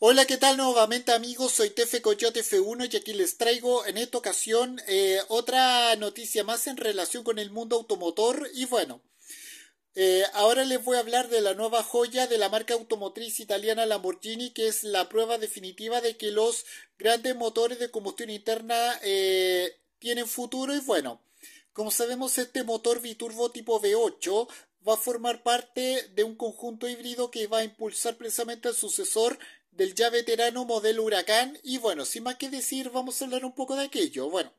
Hola, ¿qué tal nuevamente amigos? Soy Tefe Coyote F1 y aquí les traigo en esta ocasión eh, otra noticia más en relación con el mundo automotor y bueno, eh, ahora les voy a hablar de la nueva joya de la marca automotriz italiana Lamborghini, que es la prueba definitiva de que los grandes motores de combustión interna eh, tienen futuro y bueno. Como sabemos, este motor biturbo tipo V8 va a formar parte de un conjunto híbrido que va a impulsar precisamente al sucesor del ya veterano modelo Huracán. Y bueno, sin más que decir, vamos a hablar un poco de aquello. Bueno,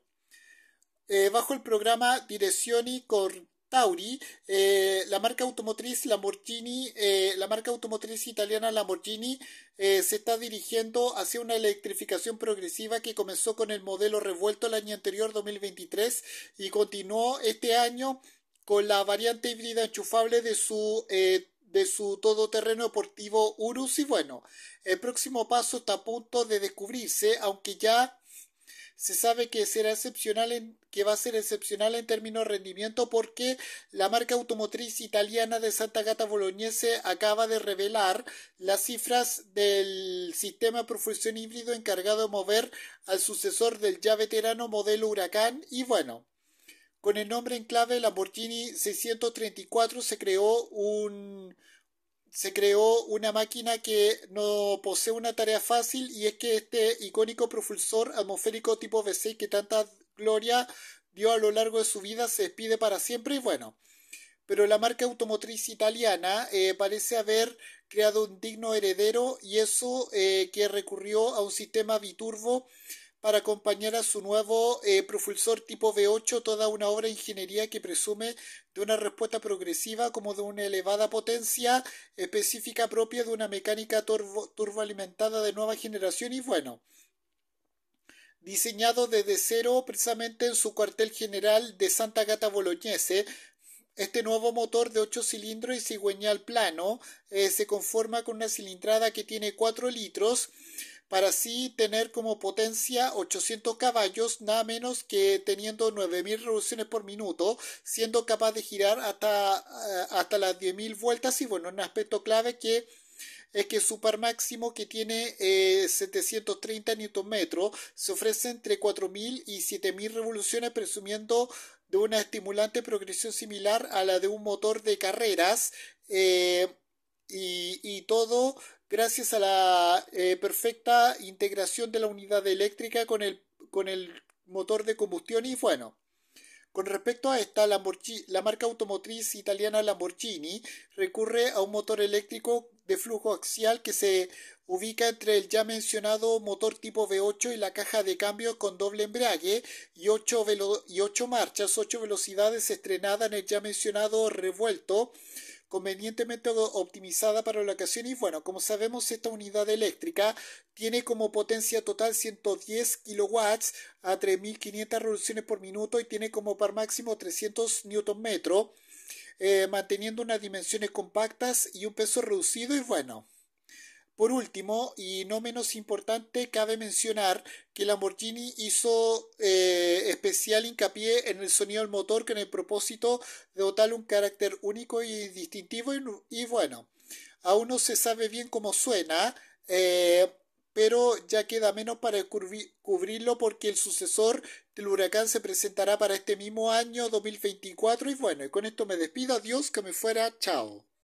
eh, bajo el programa Direzioni Cortauri, eh, la marca automotriz Lamborghini, eh, la marca automotriz italiana Lamborghini se está dirigiendo hacia una electrificación progresiva que comenzó con el modelo revuelto el año anterior, 2023, y continuó este año con la variante híbrida enchufable de su, eh, de su todoterreno deportivo Urus y bueno, el próximo paso está a punto de descubrirse, aunque ya se sabe que será excepcional en, que va a ser excepcional en términos de rendimiento porque la marca automotriz italiana de Santa Gata Bolognese acaba de revelar las cifras del sistema de propulsión híbrido encargado de mover al sucesor del ya veterano modelo Huracán y bueno, con el nombre en clave Lamborghini 634 se creó un se creó una máquina que no posee una tarea fácil y es que este icónico propulsor atmosférico tipo V6 que tanta gloria dio a lo largo de su vida se despide para siempre y bueno. Pero la marca automotriz italiana eh, parece haber creado un digno heredero y eso eh, que recurrió a un sistema biturbo para acompañar a su nuevo eh, propulsor tipo V8, toda una obra de ingeniería que presume de una respuesta progresiva como de una elevada potencia específica propia de una mecánica turboalimentada de nueva generación y bueno, diseñado desde cero precisamente en su cuartel general de Santa Gata Bolognese, este nuevo motor de 8 cilindros y cigüeñal plano eh, se conforma con una cilindrada que tiene 4 litros para así tener como potencia 800 caballos, nada menos que teniendo 9.000 revoluciones por minuto, siendo capaz de girar hasta, eh, hasta las 10.000 vueltas y bueno, un aspecto clave que es que su par máximo que tiene 730 eh, Nm se ofrece entre 4.000 y 7.000 revoluciones presumiendo de una estimulante progresión similar a la de un motor de carreras. Eh, todo gracias a la eh, perfecta integración de la unidad eléctrica con el, con el motor de combustión y bueno. Con respecto a esta, la marca automotriz italiana Lamborghini recurre a un motor eléctrico de flujo axial que se ubica entre el ya mencionado motor tipo V8 y la caja de cambio con doble embrague y ocho y ocho marchas, ocho velocidades estrenada en el ya mencionado revuelto convenientemente optimizada para la ocasión. Y bueno, como sabemos, esta unidad eléctrica tiene como potencia total 110 kilowatts a 3.500 revoluciones por minuto y tiene como par máximo 300 newton eh, manteniendo unas dimensiones compactas y un peso reducido. Y bueno. Por último, y no menos importante, cabe mencionar que Lamborghini hizo eh, especial hincapié en el sonido del motor con el propósito de dotarle un carácter único y distintivo y, bueno, aún no se sabe bien cómo suena, eh, pero ya queda menos para cubrirlo porque el sucesor del huracán se presentará para este mismo año 2024 y bueno, y con esto me despido, adiós, que me fuera, chao.